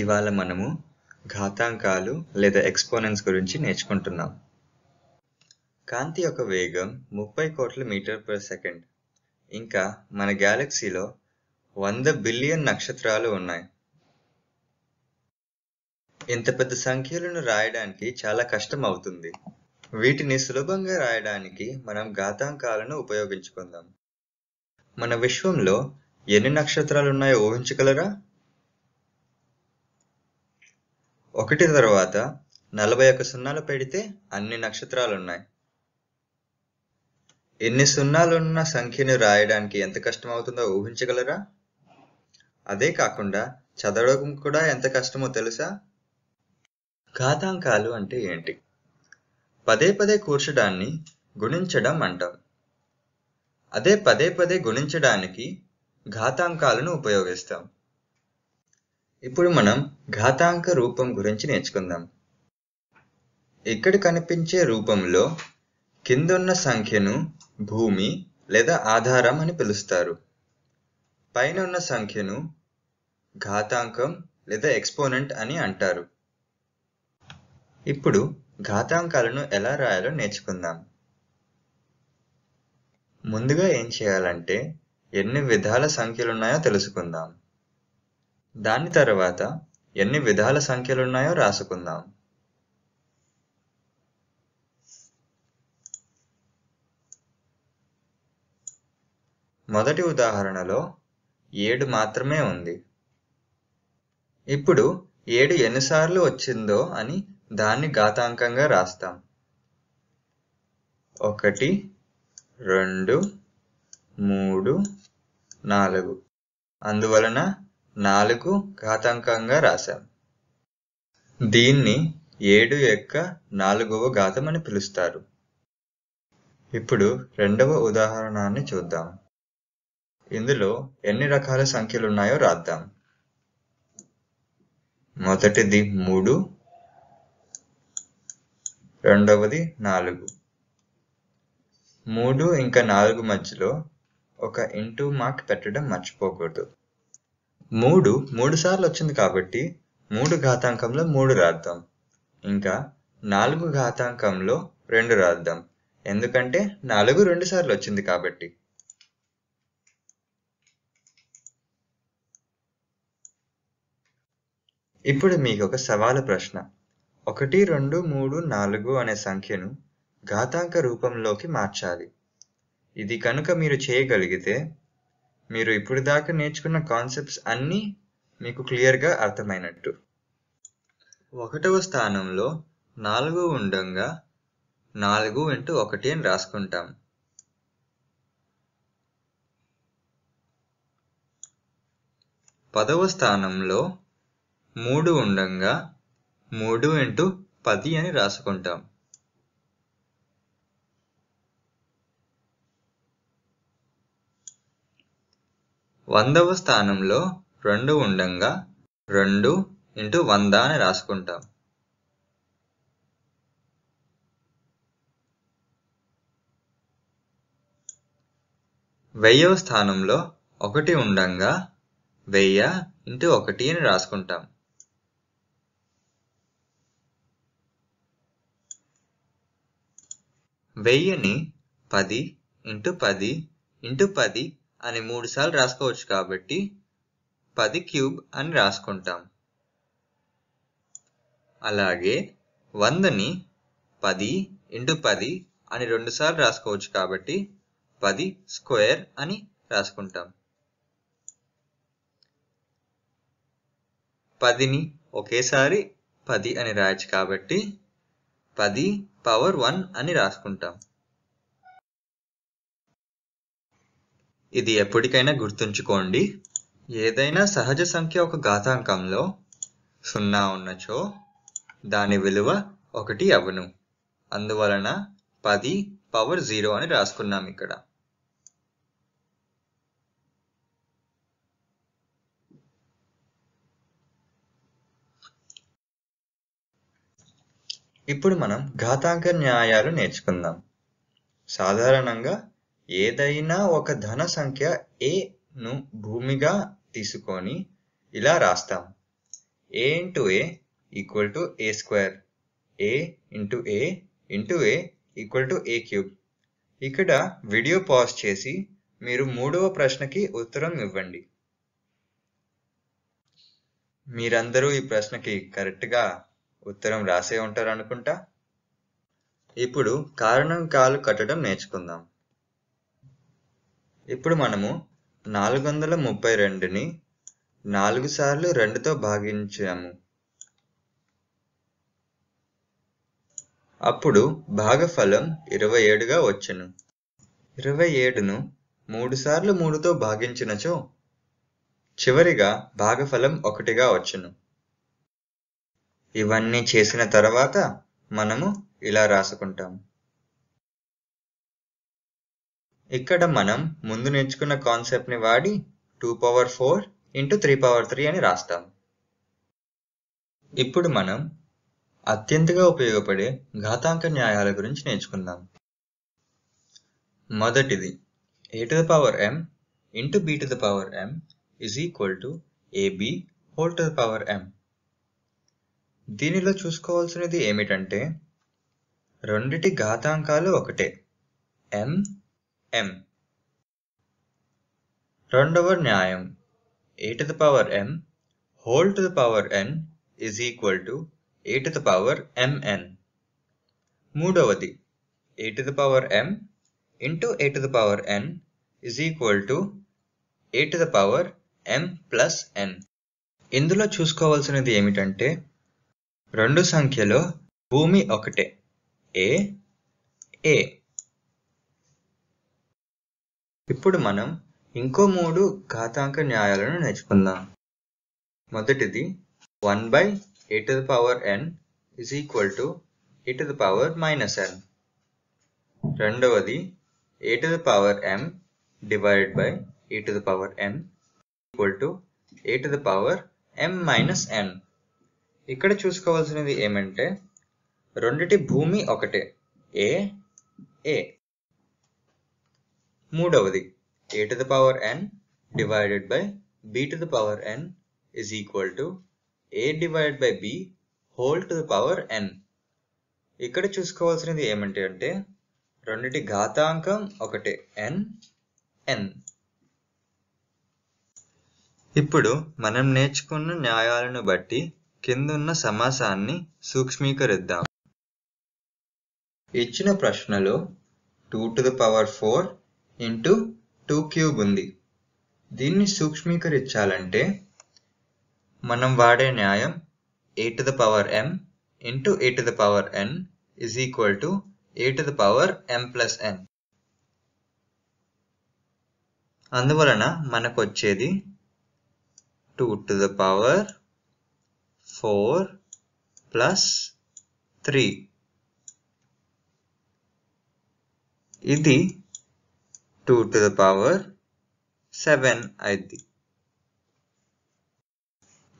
ఇవాళ మనము ఘాతాంకాలు లేదా ఎక్స్పోనెన్స్ గురించి నేర్చుకుంటున్నాం కాంతి యొక్క వేగం ముప్పై కోట్ల మీటర్ పర్ సెకండ్ ఇంకా మన గ్యాలక్సీలో వంద బిలియన్ నక్షత్రాలు ఉన్నాయి ఇంత పెద్ద సంఖ్యలను రాయడానికి చాలా కష్టం అవుతుంది వీటిని సులభంగా రాయడానికి మనం ఘాతాంకాలను ఉపయోగించుకుందాం మన విశ్వంలో ఎన్ని నక్షత్రాలు ఉన్నాయో ఊహించగలరా ఒకటి తర్వాత నలభై ఒక సున్నాలు పెడితే అన్ని నక్షత్రాలు ఉన్నాయి ఎన్ని సున్నాలున్న సంఖ్యను రాయడానికి ఎంత కష్టమవుతుందో ఊహించగలరా అదే కాకుండా చదవడం కూడా ఎంత కష్టమో తెలుసా ఘాతాంకాలు అంటే ఏంటి పదే పదే కూర్చడాన్ని గుణించడం అంటాం అదే పదే పదే గుణించడానికి ఘాతాంకాలను ఉపయోగిస్తాం ఇప్పుడు మనం ఘాతాంక రూపం గురించి నేర్చుకుందాం ఇక్కడ కనిపించే రూపంలో కిందున్న సంఖ్యను భూమి లేదా ఆధారం అని పిలుస్తారు పైన ఉన్న సంఖ్యను ఘాతాంకం లేదా ఎక్స్పోనెంట్ అని అంటారు ఇప్పుడు ఘాతాంకాలను ఎలా రాయాలో నేర్చుకుందాం ముందుగా ఏం చేయాలంటే ఎన్ని విధాల సంఖ్యలున్నాయో తెలుసుకుందాం దాని తర్వాత ఎన్ని విధాల సంఖ్యలున్నాయో రాసుకుందాం మొదటి ఉదాహరణలో ఏడు మాత్రమే ఉంది ఇప్పుడు ఏడు ఎన్నిసార్లు వచ్చిందో అని దాన్ని ఘాతాంకంగా రాస్తాం ఒకటి రెండు మూడు నాలుగు అందువలన నాలుగు ఘాతాంకంగా రాశాం దీన్ని ఏడు యొక్క నాలుగవ ఘాతం అని పిలుస్తారు ఇప్పుడు రెండవ ఉదాహరణాన్ని చూద్దాం ఇందులో ఎన్ని రకాల సంఖ్యలు ఉన్నాయో రాద్దాం మొదటిది మూడు రెండవది నాలుగు మూడు ఇంకా నాలుగు మధ్యలో ఒక ఇంటూ మార్క్ పెట్టడం మర్చిపోకూడదు మూడు మూడు సార్లు వచ్చింది కాబట్టి మూడు ఘాతాంకంలో మూడు రాద్దాం ఇంకా నాలుగు ఘాతాంకంలో రెండు రాద్దాం ఎందుకంటే నాలుగు రెండు సార్లు వచ్చింది కాబట్టి ఇప్పుడు మీకు ఒక సవాలు ప్రశ్న ఒకటి రెండు మూడు నాలుగు అనే సంఖ్యను ఘాతాంక రూపంలోకి మార్చాలి ఇది కనుక మీరు చేయగలిగితే మీరు ఇప్పుడు దాకా నేర్చుకున్న కాన్సెప్ట్స్ అన్నీ మీకు క్లియర్గా అర్థమైనట్టు ఒకటవ స్థానంలో నాలుగు ఉండంగా నాలుగు ఇంటూ ఒకటి అని రాసుకుంటాం పదవ స్థానంలో మూడు ఉండంగా మూడు ఇంటూ పది అని రాసుకుంటాం వందవ స్థానంలో రెండు ఉండంగా రెండు ఇంటూ వంద అని రాసుకుంటాం వెయ్యవ స్థానంలో ఒకటి ఉండంగా వెయ్య ఇంటూ ఒకటి అని రాసుకుంటాం వెయ్యిని పది ఇంటూ పది ఇంటూ పది అని మూడు సార్లు రాసుకోవచ్చు కాబట్టి పది క్యూబ్ అని రాసుకుంటాం అలాగే వందని పది ఇంటూ పది అని రెండుసార్లు రాసుకోవచ్చు కాబట్టి పది స్క్వేర్ అని రాసుకుంటాం పదిని ఒకేసారి పది అని రాయచ్చు కాబట్టి పది పవర్ వన్ అని రాసుకుంటాం ఇది ఎప్పటికైనా గుర్తుంచుకోండి ఏదైనా సహజ సంఖ్య ఒక ఘాతాంకంలో సున్నా ఉన్నచో దాని విలువ ఒకటి అవును అందువలన పది పవర్ జీరో అని రాసుకున్నాం ఇక్కడ ఇప్పుడు మనం ఘాతాంక న్యాయాలు నేర్చుకుందాం సాధారణంగా ఏదైనా ఒక ధన సంఖ్య ఏను ను భూమిగా తీసుకొని ఇలా రాస్తాం a into a equal to a square a into a into a equal to a cube ఇక్కడ వీడియో పాజ్ చేసి మీరు మూడవ ప్రశ్నకి ఉత్తరం ఇవ్వండి మీరందరూ ఈ ప్రశ్నకి కరెక్ట్గా ఉత్తరం రాసే ఉంటారు అనుకుంటా ఇప్పుడు కారణం కాలు కట్టడం నేర్చుకుందాం ఇప్పుడు మనము నాలుగు వందల ముప్పై రెండుని నాలుగు సార్లు రెండుతో భాగించాము అప్పుడు భాగఫలం ఇరవై ఏడుగా వచ్చును ఇరవై ఏడును మూడు సార్లు మూడుతో భాగించినచో చివరిగా భాగఫలం ఒకటిగా వచ్చును ఇవన్నీ చేసిన తర్వాత మనము ఇలా రాసుకుంటాము ఇక్కడ మనం ముందు నేర్చుకున్న కాన్సెప్ట్ని వాడి two power four into three power three అని రాస్తాం ఇప్పుడు మనం అత్యంతగా ఉపయోగపడే ఘాతాంక న్యాయాల గురించి నేర్చుకుందాం మొదటిది a to the power m into b to the power m is equal to a b whole to the power m దీనిలో చూసుకోవాల్సినది ఏమిటంటే రెండిటి ఘాతాంకాలు ఒకటే ఎం m రెండవ న్యాయం e to the power m whole to the power n is equal to e to the power mn మూడవది e to the power m into e to the power n is equal to e to the power m plus n ఇందులో చూసుకోవాల్సినది ఏమిటంటే రెండు సంఖ్యలో భూమి ఒకటే a ఏ ఇప్పుడు మనం ఇంకో మూడు ఘాతాంక న్యాయాలను నేర్చుకుందాం మొదటిది one by a to the power n is equal to a to the power minus n రెండవది a to the power m divide by a to the power n equal to a to the power m minus n ఇక్కడ చూసుకోవాల్సినది ఏమంటే రెండిటి భూమి ఒకటే a a మూడవది a to the power n divided by b to the power n is equal to a divide by B whole to the power n ఇక్కడ చూసుకోవాల్సినది ఏమంటే అంటే రెండింటి ఘాతాంకం ఒకటే ఎన్ ఎన్ ఇప్పుడు మనం నేర్చుకున్న న్యాయాలను బట్టి కిందున్న సమాసాన్ని సూక్ష్మీకరిద్దాం ఇచ్చిన ప్రశ్నలో two to the power four into two cube ఉంది దీన్ని సూక్ష్మీకరించాలంటే మనం వాడే న్యాయం a to the power m into a to the power n is equal to a to the power m plus n అందువలన మనకు వచ్చేది two to the power four plus three ఇది two to the power seven అయిద్ది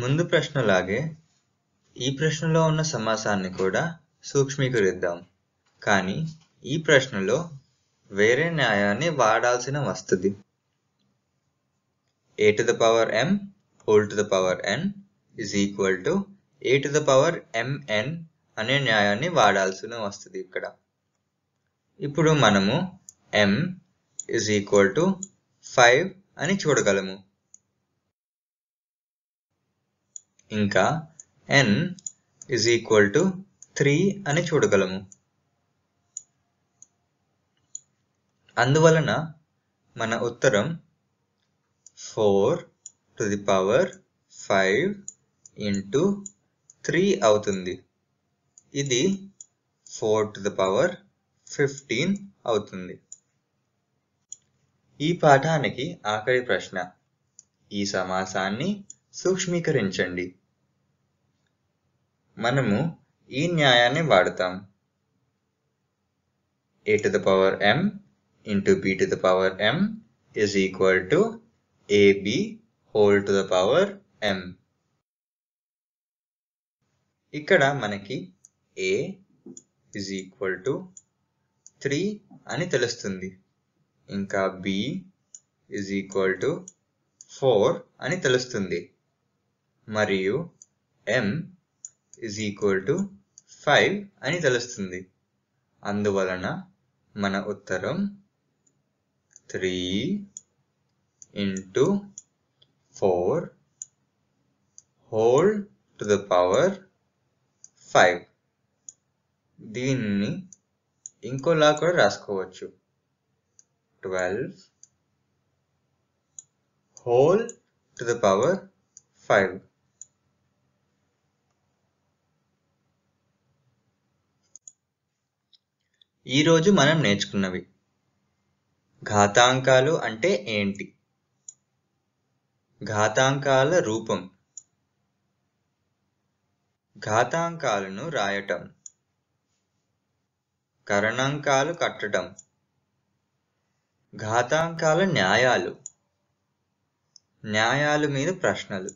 ముందు ప్రశ్నలాగే ఈ ప్రశ్నలో ఉన్న సమాసాన్ని కూడా సూక్ష్మీకరిద్దాం కానీ ఈ ప్రశ్నలో వేరే న్యాయాన్ని వాడాల్సిన వస్తుంది a to the power m whole to the power n is equal to a to the power m n అనే న్యాయాన్ని వాడాల్సిన వస్తుంది ఇక్కడ ఇప్పుడు మనము m is equal to five అని చూడగలము ఇంకా n is equal to three అని చూడగలము అందువలన మన ఉత్తరం four to the power five into three అవుతుంది ఇది four to the power fifteen అవుతుంది ఈ పాఠానికి ఆఖరి ప్రశ్న ఈ సమాసాన్ని సూక్ష్మీకరించండి మనము ఈ న్యాయాన్ని వాడతాం a to the power m into b to the power m is equal to ab whole to the power m ఇక్కడ మనకి a is equal to three అని తెలుస్తుంది ఇంకా b is equal to four అని తెలుస్తుంది మరియు m is equal to five అని తెలుస్తుంది అందువలన మన ఉత్తరం three into four whole to the power five దీన్ని ఇంకోలా కూడా రాసుకోవచ్చు 12 whole to the power 5. ఈరోజు మనం నేర్చుకున్నవి ఘాతాంకాలు అంటే ఏంటి ఘాతాంకాల రూపం ఘాతాంకాలను రాయటం కరణాంకాలు కట్టడం ఘాతాంకాల న్యాయాలు న్యాయాలు మీద ప్రశ్నలు